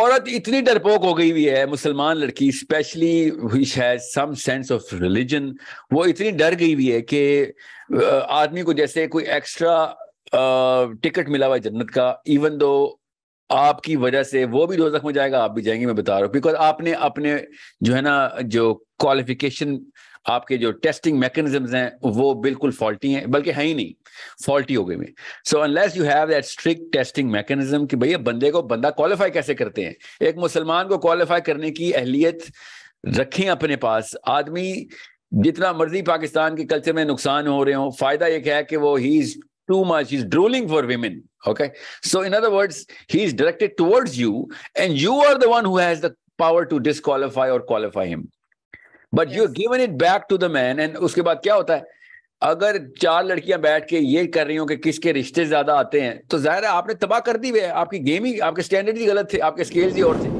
औरत इतनी डरपोक हो गई हुई है मुसलमान लड़की specially which has some sense of religion वो इतनी डर गई हुई है कि आदमी को जैसे कोई एक्स्ट्रा टिकट मिला हुआ जन्नत का इवन दो आपकी वजह से वो भी दोजख में जाएगा आप भी जाएंगे मैं बता रहा हूँ बिकॉज आपने अपने जो है ना जो क्वालिफिकेशन आपके जो टेस्टिंग मैकेनिज्म हैं वो बिल्कुल फॉल्टी हैं बल्कि है ही नहीं फॉल्टी हो गई में so unless you have that strict testing mechanism कि भैया बंदे को बंदा क्वालिफाई कैसे करते हैं एक मुसलमान को क्वालिफाई करने की अहलियत रखें अपने पास आदमी जितना मर्जी पाकिस्तान के कल्चर में नुकसान हो रहे हो फायदा एक है कि वो he is too much is drooling for women okay so in other words he is directed towards you and you are the one has the power to disqualify और qualify him but you given it back to the man and उसके बाद क्या होता है अगर चार लड़कियां बैठ के ये कर रही हो कि किसके रिश्ते ज्यादा आते हैं तो जाहिर है आपने तबाह कर दी हुए आपकी गेम ही आपके स्टैंडर्ड ही गलत थे आपके स्केल्स ही और थे